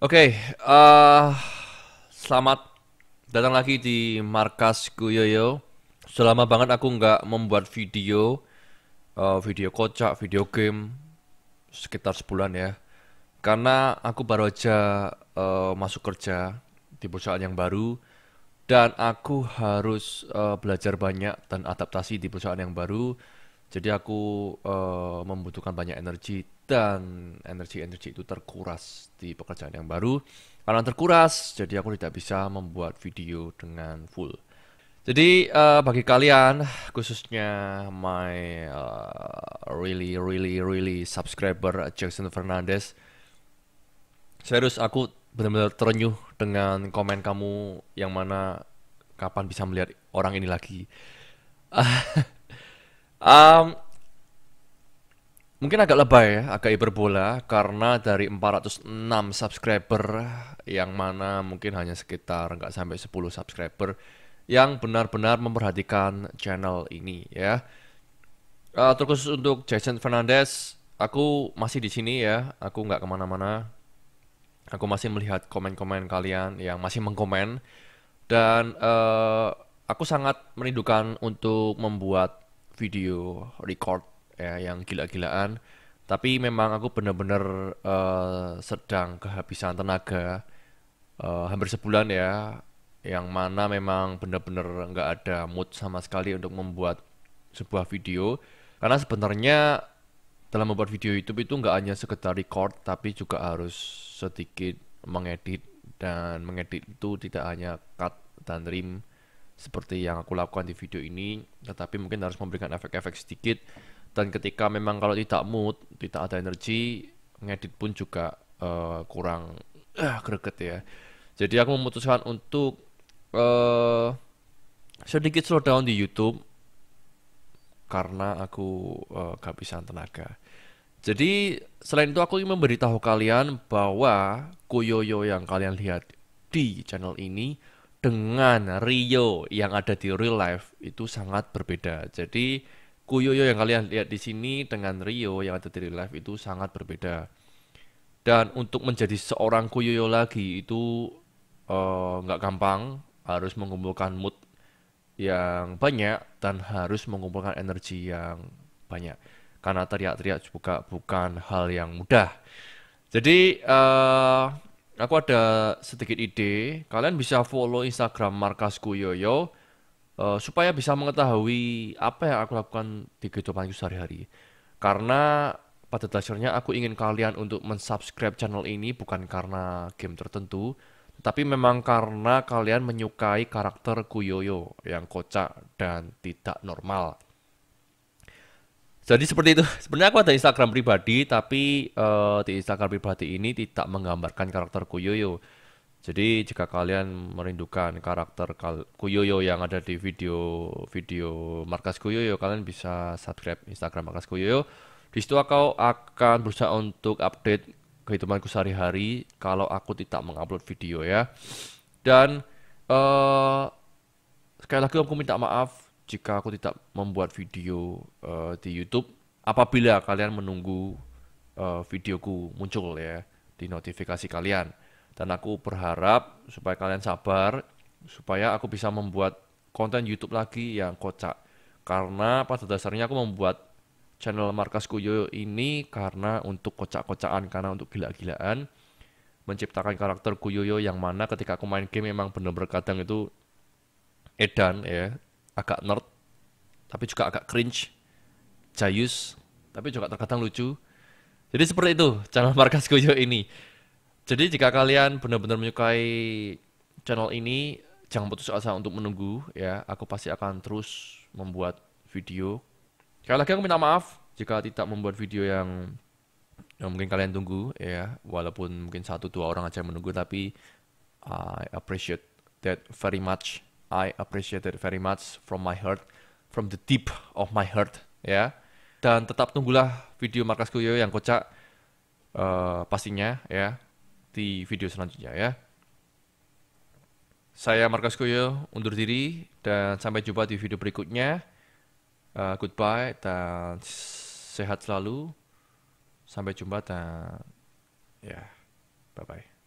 Oke, okay, uh, eh, selamat datang lagi di markas Kuyoyo. Selama banget aku nggak membuat video, uh, video kocak, video game sekitar sebulan ya. Karena aku baru aja uh, masuk kerja di perusahaan yang baru dan aku harus uh, belajar banyak dan adaptasi di perusahaan yang baru jadi aku uh, membutuhkan banyak energi dan energi-energi itu terkuras di pekerjaan yang baru. Karena terkuras, jadi aku tidak bisa membuat video dengan full. Jadi uh, bagi kalian khususnya my uh, really really really subscriber Jackson Fernandez, serius aku benar-benar terenyuh dengan komen kamu yang mana kapan bisa melihat orang ini lagi. Um, mungkin agak lebay ya, agak hiperbola karena dari 406 subscriber yang mana mungkin hanya sekitar nggak sampai 10 subscriber yang benar-benar memperhatikan channel ini ya. Uh, terkhusus untuk Jason Fernandez, aku masih di sini ya, aku nggak kemana-mana. Aku masih melihat komen-komen kalian yang masih mengkomen dan uh, aku sangat merindukan untuk membuat video record ya yang gila-gilaan tapi memang aku benar-benar uh, eh, sedang kehabisan tenaga uh, hampir sebulan ya yang mana memang benar-benar nggak ada mood sama sekali untuk membuat sebuah video karena sebenarnya dalam membuat video YouTube itu nggak hanya sekedar record tapi juga harus sedikit mengedit dan mengedit itu tidak hanya cut dan trim seperti yang aku lakukan di video ini, tetapi mungkin harus memberikan efek-efek sedikit. Dan ketika memang kalau tidak mood, tidak ada energi, ngedit pun juga uh, kurang uh, greget ya. Jadi aku memutuskan untuk uh, sedikit slow down di YouTube karena aku uh, eh, kehabisan tenaga. Jadi selain itu aku ingin memberitahu kalian bahwa Kuyoyo yang kalian lihat di channel ini dengan Rio yang ada di real life itu sangat berbeda. Jadi Kuyoyo yang kalian lihat di sini dengan Rio yang ada di real life itu sangat berbeda. Dan untuk menjadi seorang Kuyoyo lagi itu eh, nggak uh, gampang, harus mengumpulkan mood yang banyak dan harus mengumpulkan energi yang banyak. Karena teriak-teriak juga bukan hal yang mudah. Jadi uh, Aku ada sedikit ide. Kalian bisa follow Instagram markasku Yoyo uh, eh, supaya bisa mengetahui apa yang aku lakukan di kehidupanku sehari-hari. Karena pada dasarnya aku ingin kalian untuk mensubscribe channel ini bukan karena game tertentu, tapi memang karena kalian menyukai karakter Kuyoyo yang kocak dan tidak normal. Jadi seperti itu. Sebenarnya aku ada Instagram pribadi, tapi uh, di Instagram pribadi ini tidak menggambarkan karakter Kuyoyo. Jadi jika kalian merindukan karakter Kuyoyo yang ada di video-video markas Kuyoyo, kalian bisa subscribe Instagram markas Kuyoyo. Di situ aku akan berusaha untuk update kehidupanku sehari-hari kalau aku tidak mengupload video ya. Dan uh, sekali lagi aku minta maaf jika aku tidak membuat video uh, di YouTube apabila kalian menunggu uh, videoku muncul ya di notifikasi kalian dan aku berharap supaya kalian sabar supaya aku bisa membuat konten YouTube lagi yang kocak karena pada dasarnya aku membuat channel Markas Kuyo ini karena untuk kocak-kocakan, karena untuk gila-gilaan menciptakan karakter Kuyoyo yang mana ketika aku main game memang benar-benar kadang itu edan ya agak nerd, tapi juga agak cringe, jayus, tapi juga terkadang lucu. Jadi seperti itu channel Markas Goyo ini. Jadi jika kalian benar-benar menyukai channel ini, jangan putus asa untuk menunggu ya. Aku pasti akan terus membuat video. Sekali lagi aku minta maaf jika tidak membuat video yang yang mungkin kalian tunggu ya. Walaupun mungkin satu dua orang aja yang menunggu, tapi I appreciate that very much I appreciate it very much from my heart, from the deep of my heart, ya. Dan tetap tunggulah video Markas Kuyo yang kocak uh, pastinya ya di video selanjutnya ya. Saya Markas Kuyo undur diri dan sampai jumpa di video berikutnya. Uh, goodbye dan sehat selalu. Sampai jumpa dan ya, yeah, bye bye.